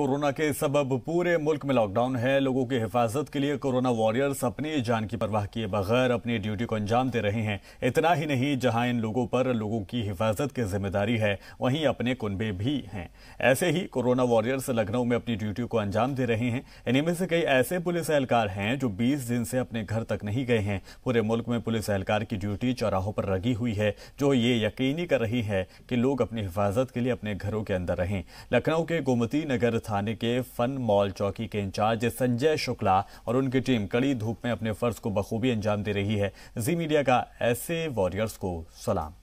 corona के सबब पूरे मुल्क में लॉकडाउन है लोगों की हिफाजत के लिए कोरोना वॉरियर्स अपनी जान की परवाह किए बगैर अपनी ड्यूटी को अंजाम दे रहे हैं इतना ही नहीं जहां इन लोगों पर लोगों की हिफाजत की जिम्मेदारी है वहीं अपने कुनबे भी हैं ऐसे ही कोरोना वॉरियर्स लखनऊ में अपनी ड्यूटी को अंजाम दे रहे हैं इन्हीं में से कई ऐसे पुलिस एहलकार हैं जो बीस दिन से अपने घर तक नहीं गए हैं पूरे मुल्क में पुलिस एहलकार की ड्यूटी चौराहों पर लगी हुई है जो ये यकीनी कर रही है कि लोग अपनी हिफाजत के लिए अपने घरों के अंदर रहें लखनऊ के गोमती नगर थाने के फन मॉल चौकी के इंचार्ज संजय शुक्ला और उनकी टीम कड़ी धूप में अपने फर्ज को बखूबी अंजाम दे रही है जी मीडिया का ऐसे वॉरियर्स को सलाम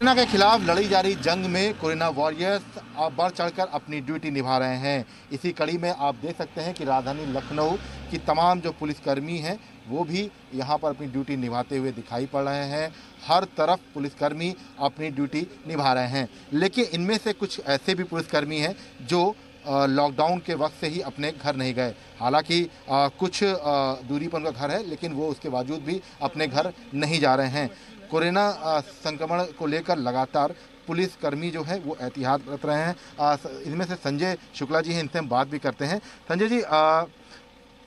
कोरोना के खिलाफ लड़ी जा रही जंग में कोरोना वॉरियर्स अब बढ़ चढ़कर अपनी ड्यूटी निभा रहे हैं इसी कड़ी में आप देख सकते हैं कि राजधानी लखनऊ की तमाम जो पुलिसकर्मी हैं वो भी यहाँ पर अपनी ड्यूटी निभाते हुए दिखाई पड़ रहे हैं हर तरफ पुलिसकर्मी अपनी ड्यूटी निभा रहे हैं लेकिन इनमें से कुछ ऐसे भी पुलिसकर्मी हैं जो लॉकडाउन के वक्त से ही अपने घर नहीं गए हालांकि कुछ आ, दूरी पर उनका घर है लेकिन वो उसके बावजूद भी अपने घर नहीं जा रहे हैं कोरोना संक्रमण को लेकर लगातार पुलिसकर्मी जो है वो एहतियात रख रहे हैं इनमें से संजय शुक्ला जी हैं इनसे हम बात भी करते हैं संजय जी आ,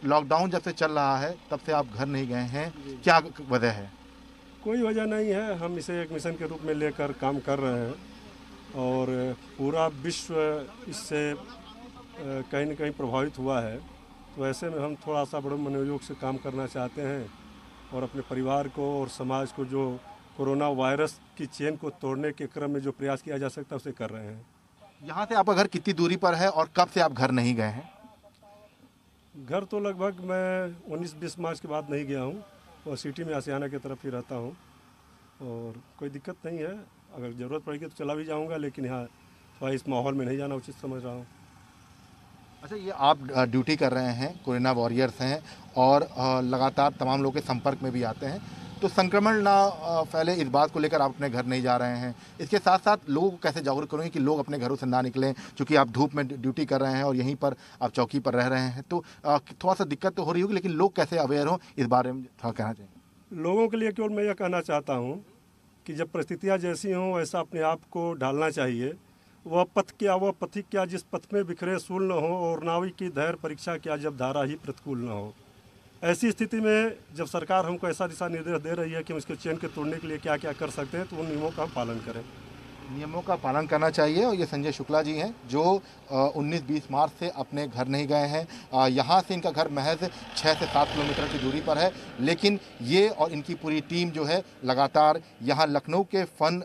लॉकडाउन जब से चल रहा है तब से आप घर नहीं गए हैं क्या वजह है कोई वजह नहीं है हम इसे एक मिशन के रूप में लेकर काम कर रहे हैं और पूरा विश्व इससे कहीं ना कहीं प्रभावित हुआ है तो ऐसे में हम थोड़ा सा बड़े मनोयोग से काम करना चाहते हैं और अपने परिवार को और समाज को जो कोरोना वायरस की चेन को तोड़ने के क्रम में जो प्रयास किया जा सकता है उसे कर रहे हैं यहाँ से आपका घर कितनी दूरी पर है और कब से आप घर नहीं गए हैं घर तो लगभग मैं उन्नीस बीस मार्च के बाद नहीं गया हूँ और सिटी में आसियाना की तरफ ही रहता हूँ और कोई दिक्कत नहीं है अगर ज़रूरत पड़ेगी तो चला भी जाऊँगा लेकिन यहाँ थोड़ा इस माहौल में नहीं जाना उचित समझ रहा हूँ अच्छा ये आप ड्यूटी कर रहे हैं कोरोना वॉरियर्स हैं और लगातार तमाम लोग के संपर्क में भी आते हैं तो संक्रमण ना फैले इस बात को लेकर आप अपने घर नहीं जा रहे हैं इसके साथ साथ लोगों को कैसे जागरूक करेंगे कि लोग अपने घरों से ना निकलें चूँकि आप धूप में ड्यूटी कर रहे हैं और यहीं पर आप चौकी पर रह रहे हैं तो थोड़ा सा दिक्कत तो हो रही होगी लेकिन लोग कैसे अवेयर हों इस बारे में थोड़ा कहना चाहिए लोगों के लिए केवल मैं यह कहना चाहता हूँ कि जब परिस्थितियाँ जैसी हों वैसा अपने आप को ढालना चाहिए वह पथ क्या वह पथिक क्या जिस पथ में बिखरे सूल न हो और नावी की धैर्य परीक्षा क्या जब धारा ही प्रतिकूल न हो ऐसी स्थिति में जब सरकार हमको ऐसा दिशा निर्देश दे रही है कि हम इसके चेन के तोड़ने के लिए क्या क्या कर सकते हैं तो उन नियमों का हम पालन करें नियमों का पालन करना चाहिए और ये संजय शुक्ला जी हैं जो 19-20 मार्च से अपने घर नहीं गए हैं यहाँ से इनका घर महज 6 से 7 किलोमीटर की दूरी पर है लेकिन ये और इनकी पूरी टीम जो है लगातार यहाँ लखनऊ के फन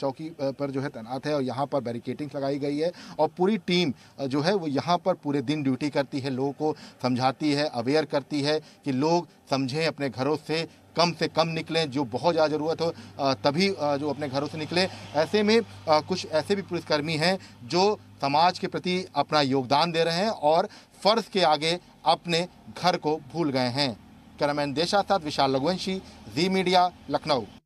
चौकी पर जो है तैनात है और यहाँ पर बैरिकेटिंग्स लगाई गई है और पूरी टीम जो है वो यहाँ पर पूरे दिन ड्यूटी करती है लोगों को समझाती है अवेयर करती है कि लोग समझें अपने घरों से कम से कम निकलें जो बहुत ज़्यादा ज़रूरत हो तभी जो अपने घरों से निकलें ऐसे में कुछ ऐसे भी पुलिसकर्मी हैं जो समाज के प्रति अपना योगदान दे रहे हैं और फ़र्ज के आगे अपने घर को भूल गए हैं कैमरामैन देशा साथ विशाल रघुवंशी जी मीडिया लखनऊ